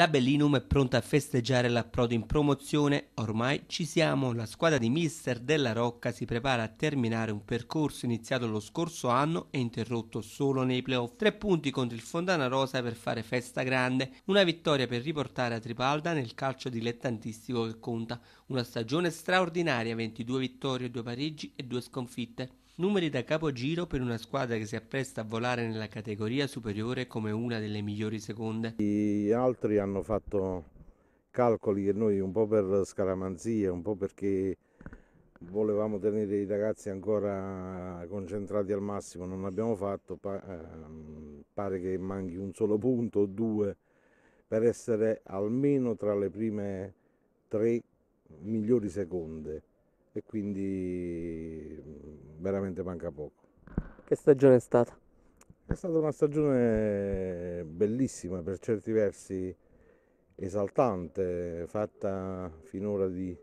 La Bellinum è pronta a festeggiare l'approdo in promozione, ormai ci siamo, la squadra di Mister Della Rocca si prepara a terminare un percorso iniziato lo scorso anno e interrotto solo nei playoff. Tre punti contro il Fontana Rosa per fare festa grande, una vittoria per riportare a Tripalda nel calcio dilettantistico che conta, una stagione straordinaria, 22 vittorie, 2 pareggi e 2 sconfitte numeri da capogiro per una squadra che si appresta a volare nella categoria superiore come una delle migliori seconde. Gli altri hanno fatto calcoli che noi un po' per scaramanzia, un po' perché volevamo tenere i ragazzi ancora concentrati al massimo, non l'abbiamo fatto, ehm, pare che manchi un solo punto o due per essere almeno tra le prime tre migliori seconde e quindi veramente manca poco. Che stagione è stata? È stata una stagione bellissima, per certi versi esaltante, fatta finora di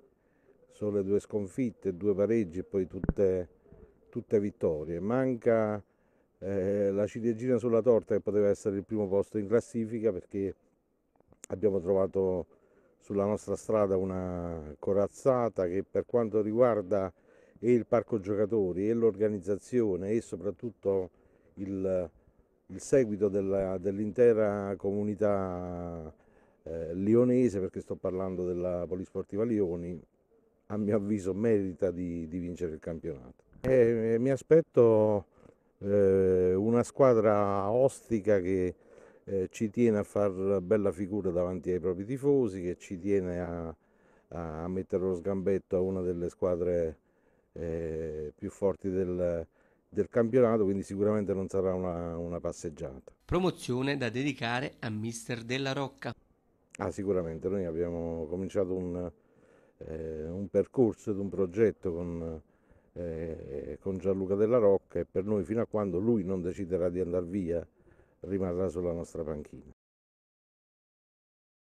sole due sconfitte, due pareggi e poi tutte, tutte vittorie. Manca eh, la ciliegina sulla torta che poteva essere il primo posto in classifica perché abbiamo trovato sulla nostra strada una corazzata che per quanto riguarda e il parco giocatori e l'organizzazione e soprattutto il, il seguito della, dell'intera comunità eh, lionese, perché sto parlando della Polisportiva Lioni, a mio avviso merita di, di vincere il campionato. E, mi aspetto eh, una squadra ostica che eh, ci tiene a far bella figura davanti ai propri tifosi, che ci tiene a, a mettere lo sgambetto a una delle squadre eh, più forti del, del campionato, quindi sicuramente non sarà una, una, passeggiata. Promozione da dedicare a Mister Della Rocca. Ah, sicuramente, noi abbiamo cominciato un, eh, un percorso ed un progetto con, eh, con, Gianluca Della Rocca e per noi fino a quando lui non deciderà di andare via rimarrà sulla nostra panchina.